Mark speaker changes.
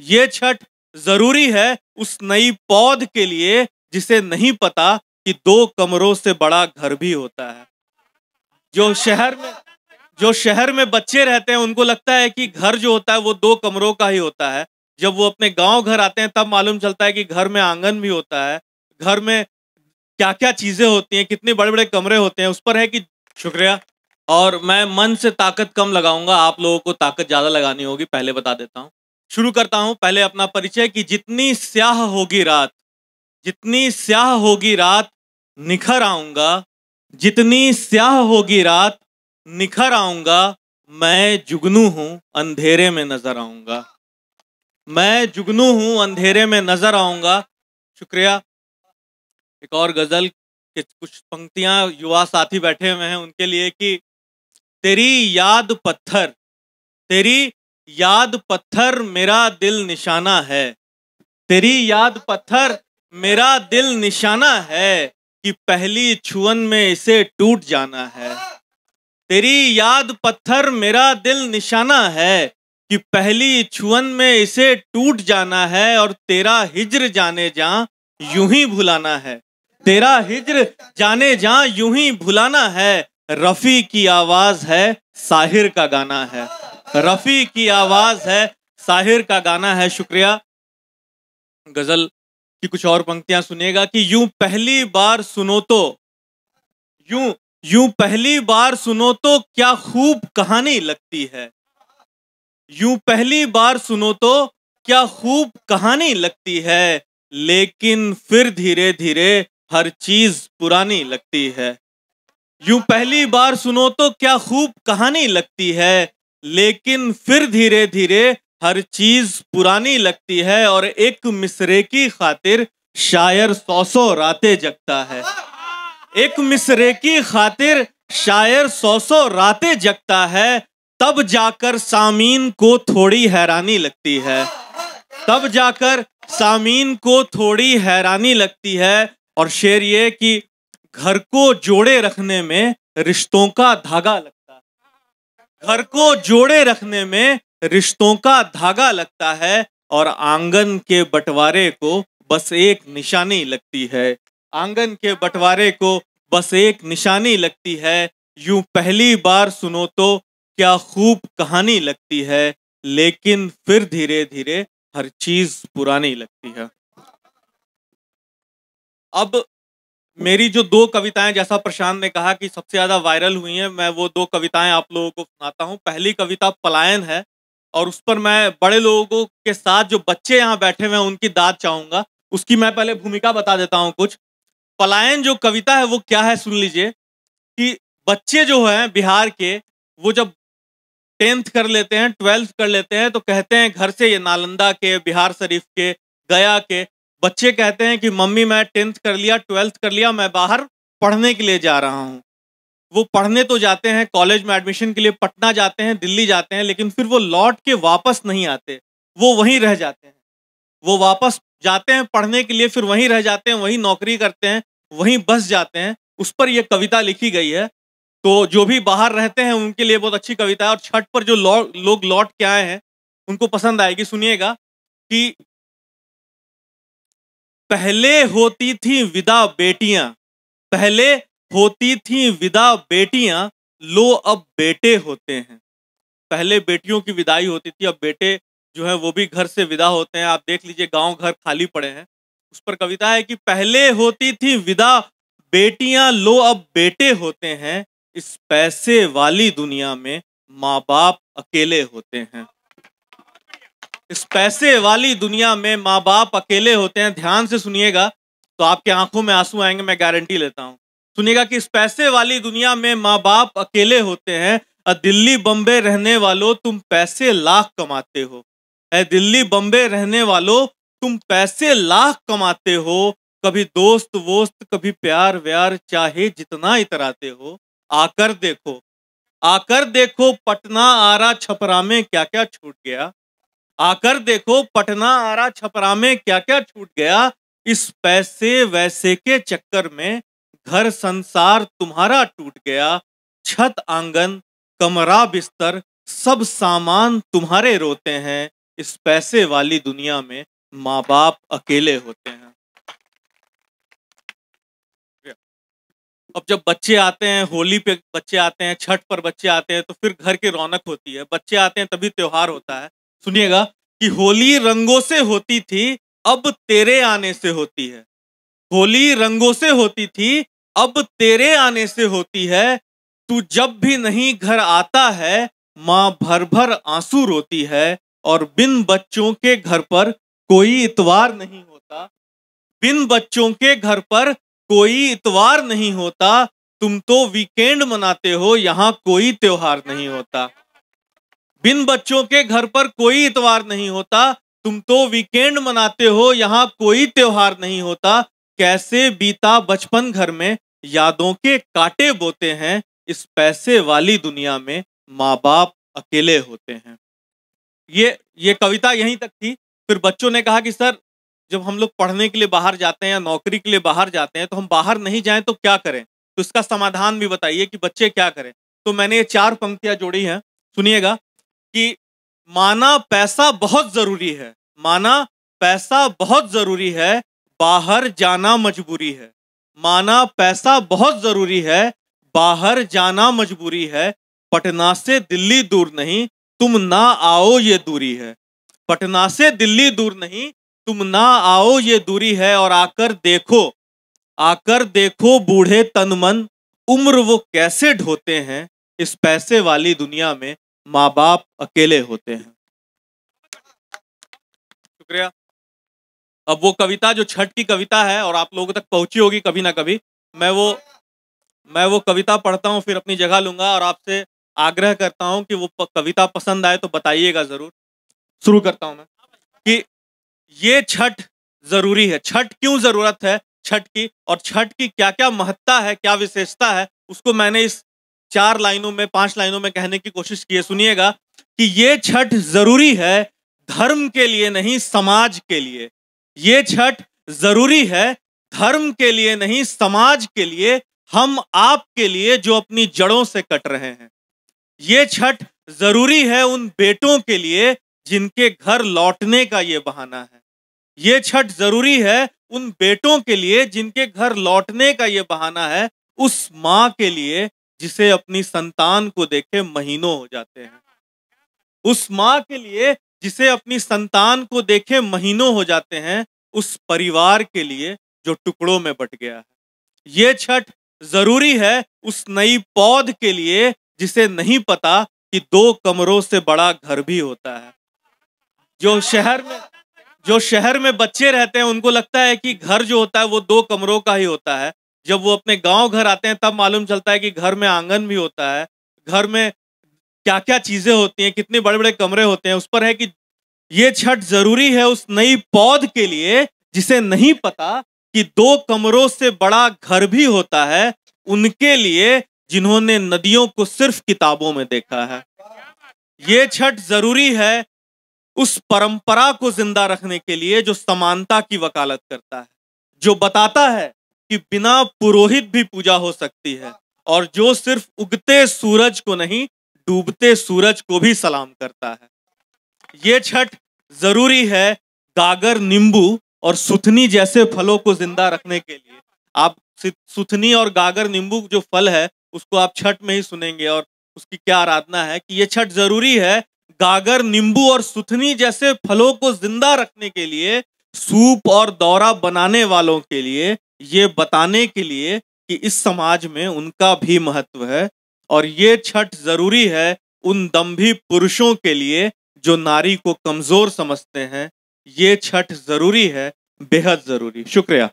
Speaker 1: ये छठ जरूरी है उस नई पौध के लिए जिसे नहीं पता कि दो कमरों से बड़ा घर भी होता है जो शहर में जो शहर में बच्चे रहते हैं उनको लगता है कि घर जो होता है वो दो कमरों का ही होता है जब वो अपने गांव घर आते हैं तब मालूम चलता है कि घर में आंगन भी होता है घर में क्या क्या चीजें होती हैं कितने बड़े बड़े कमरे होते हैं उस पर है कि शुक्रिया और मैं मन से ताकत कम लगाऊंगा आप लोगों को ताकत ज्यादा लगानी होगी पहले बता देता हूँ शुरू करता हूं पहले अपना परिचय कि जितनी स्याह होगी रात जितनी स्याह होगी रात निखर आऊंगा जितनी स्याह होगी रात निखर आऊंगा मैं जुगनू हूं अंधेरे में नजर आऊंगा मैं जुगनू हूं अंधेरे में नजर आऊंगा शुक्रिया एक और गजल के कुछ पंक्तियां युवा साथी बैठे हुए हैं उनके लिए कि तेरी याद पत्थर तेरी याद पत्थर मेरा दिल निशाना है तेरी याद पत्थर मेरा दिल निशाना है कि पहली छुअन में इसे टूट जाना है तेरी याद पत्थर मेरा दिल निशाना है कि पहली छुअन में इसे टूट जाना है और तेरा हिजर जाने जा यूं ही भुलाना है तेरा हिजर जाने जा यूं ही भुलाना है रफ़ी की आवाज़ है साहिर का गाना है रफ़ी की आवाज़ है साहिर का गाना है शुक्रिया गज़ल की कुछ और पंक्तियां सुनेगा कि यूं पहली बार सुनो तो यूं यूं पहली बार सुनो तो क्या खूब कहानी लगती है यूं पहली बार सुनो तो क्या खूब कहानी लगती है लेकिन फिर धीरे धीरे हर चीज पुरानी लगती है यूं पहली बार सुनो तो क्या खूब कहानी लगती है लेकिन फिर धीरे धीरे हर चीज पुरानी लगती है और एक मिसरे की खातिर शायर सौ सौ रातें जगता है एक मिसरे की खातिर शायर सौ सौ रातें जगता है तब जाकर सामीन को थोड़ी हैरानी लगती है तब जाकर सामीन को थोड़ी हैरानी लगती है और शेर ये कि घर को जोड़े रखने में रिश्तों का धागा लगता घर को जोड़े रखने में रिश्तों का धागा लगता है और आंगन के बंटवारे को बस एक निशानी लगती है आंगन के बंटवारे को बस एक निशानी लगती है यूं पहली बार सुनो तो क्या खूब कहानी लगती है लेकिन फिर धीरे धीरे हर चीज पुरानी लगती है अब मेरी जो दो कविताएं जैसा प्रशांत ने कहा कि सबसे ज्यादा वायरल हुई हैं मैं वो दो कविताएं आप लोगों को सुनाता हूँ पहली कविता पलायन है और उस पर मैं बड़े लोगों के साथ जो बच्चे यहाँ बैठे हुए हैं उनकी दाद चाहूंगा उसकी मैं पहले भूमिका बता देता हूँ कुछ पलायन जो कविता है वो क्या है सुन लीजिए कि बच्चे जो हैं बिहार के वो जब टेंथ कर लेते हैं ट्वेल्थ कर लेते हैं तो कहते हैं घर से ये नालंदा के बिहार शरीफ के गया के बच्चे कहते हैं कि मम्मी मैं टेंथ कर लिया ट्वेल्थ कर लिया मैं बाहर पढ़ने के लिए जा रहा हूँ वो पढ़ने तो जाते हैं कॉलेज में एडमिशन के लिए पटना जाते हैं दिल्ली जाते हैं लेकिन फिर वो लौट के वापस नहीं आते वो वहीं रह जाते हैं वो वापस जाते हैं पढ़ने के लिए फिर वहीं रह जाते हैं वहीं नौकरी करते हैं वहीं बस जाते हैं उस पर यह कविता लिखी गई है तो जो भी बाहर रहते हैं उनके लिए बहुत अच्छी कविता है और छठ पर जो लोग लौट के आए हैं उनको पसंद आएगी सुनिएगा कि पहले होती थी विदा बेटियां पहले होती थी विदा बेटियां लो अब बेटे होते हैं पहले बेटियों की विदाई होती थी अब बेटे जो है वो भी घर से विदा होते हैं आप देख लीजिए गांव घर खाली पड़े हैं उस पर कविता है कि पहले होती थी विदा बेटियां लो अब बेटे होते हैं इस पैसे वाली दुनिया में माँ बाप अकेले होते हैं इस पैसे वाली दुनिया में माँ बाप अकेले होते हैं ध्यान से सुनिएगा तो आपके आंखों में आंसू आएंगे मैं गारंटी लेता हूँ सुनिएगा कि इस पैसे वाली दुनिया में माँ बाप अकेले होते हैं और दिल्ली बम्बे रहने वालों तुम पैसे लाख कमाते हो ए दिल्ली बम्बे रहने वालों तुम पैसे लाख कमाते हो कभी दोस्त वोस्त कभी प्यार व्यार चाहे जितना इतराते हो आकर देखो आकर देखो पटना आरा छपरा में क्या क्या छूट गया आकर देखो पटना आरा छपरा में क्या क्या छूट गया इस पैसे वैसे के चक्कर में घर संसार तुम्हारा टूट गया छत आंगन कमरा बिस्तर सब सामान तुम्हारे रोते हैं इस पैसे वाली दुनिया में माँ बाप अकेले होते हैं अब जब बच्चे आते हैं होली पे बच्चे आते हैं छठ पर बच्चे आते हैं तो फिर घर की रौनक होती है बच्चे आते हैं तभी त्योहार होता है सुनिएगा कि होली रंगों से होती थी अब तेरे आने से होती है होली रंगों से होती थी अब तेरे आने से होती है तू जब भी नहीं घर आता है माँ भर भर आंसू रोती है और बिन बच्चों के घर पर कोई इतवार नहीं होता बिन बच्चों के घर पर कोई इतवार नहीं होता तुम तो वीकेंड मनाते हो यहाँ कोई त्योहार नहीं होता बिन बच्चों के घर पर कोई इतवार नहीं होता तुम तो वीकेंड मनाते हो यहाँ कोई त्योहार नहीं होता कैसे बीता बचपन घर में यादों के कांटे बोते हैं इस पैसे वाली दुनिया में माँ बाप अकेले होते हैं ये ये कविता यहीं तक थी फिर बच्चों ने कहा कि सर जब हम लोग पढ़ने के लिए बाहर जाते हैं या नौकरी के लिए बाहर जाते हैं तो हम बाहर नहीं जाएं तो क्या करें तो इसका समाधान भी बताइए कि बच्चे क्या करें तो मैंने ये चार पंक्तियां जोड़ी हैं सुनिएगा कि माना पैसा बहुत ज़रूरी है माना पैसा बहुत ज़रूरी है बाहर जाना मजबूरी है माना पैसा बहुत ज़रूरी है बाहर जाना मजबूरी है पटना से दिल्ली दूर नहीं तुम ना आओ ये दूरी है पटना से दिल्ली दूर नहीं तुम ना आओ ये दूरी है और आकर देखो आकर देखो बूढ़े तन मन उम्र वो कैसे ढोते हैं इस पैसे वाली दुनिया में माँ बाप अकेले होते हैं शुक्रिया अब वो कविता जो छठ की कविता है और आप लोगों तक पहुंची होगी कभी ना कभी मैं वो मैं वो कविता पढ़ता हूँ फिर अपनी जगह लूंगा और आपसे आग्रह करता हूँ कि वो कविता पसंद आए तो बताइएगा जरूर शुरू करता हूँ मैं कि ये छठ जरूरी है छठ क्यों जरूरत है छठ की और छठ की क्या क्या महत्ता है क्या विशेषता है उसको मैंने इस चार लाइनों में पांच लाइनों में कहने की कोशिश की है सुनिएगा कि ये छठ जरूरी है धर्म के लिए नहीं समाज के लिए ये छठ जरूरी है धर्म के लिए नहीं समाज के लिए हम आपके लिए जो अपनी जड़ों से कट रहे हैं ये छठ जरूरी है उन बेटों के लिए जिनके घर लौटने का ये बहाना है ये छठ जरूरी है उन बेटों के लिए जिनके घर लौटने का ये बहाना है उस माँ के लिए जिसे अपनी संतान को देखे महीनों हो जाते हैं उस माँ के लिए जिसे अपनी संतान को देखे महीनों हो जाते हैं उस परिवार के लिए जो टुकड़ों में बट गया है ये छठ जरूरी है उस नई पौध के लिए जिसे नहीं पता कि दो कमरों से बड़ा घर भी होता है जो शहर में जो शहर में बच्चे रहते हैं उनको लगता है कि घर जो होता है वो दो कमरों का ही होता है जब वो अपने गांव घर आते हैं तब मालूम चलता है कि घर में आंगन भी होता है घर में क्या क्या चीजें होती हैं कितने बड़े बड़े कमरे होते हैं उस पर है कि ये छठ जरूरी है उस नई पौध के लिए जिसे नहीं पता कि दो कमरों से बड़ा घर भी होता है उनके लिए जिन्होंने नदियों को सिर्फ किताबों में देखा है ये छठ जरूरी है उस परंपरा को जिंदा रखने के लिए जो समानता की वकालत करता है जो बताता है कि बिना पुरोहित भी पूजा हो सकती है और जो सिर्फ उगते सूरज को नहीं डूबते सूरज को भी सलाम करता है ये छठ जरूरी है गागर नींबू और सुथनी जैसे फलों को जिंदा रखने के लिए आप सुथनी और गागर नींबू जो फल है उसको आप छठ में ही सुनेंगे और उसकी क्या आराधना है कि ये छठ जरूरी है गागर नींबू और सुथनी जैसे फलों को जिंदा रखने के लिए सूप और दौरा बनाने वालों के लिए ये बताने के लिए कि इस समाज में उनका भी महत्व है और ये छठ जरूरी है उन दम्भी पुरुषों के लिए जो नारी को कमजोर समझते हैं ये छठ जरूरी है बेहद जरूरी शुक्रिया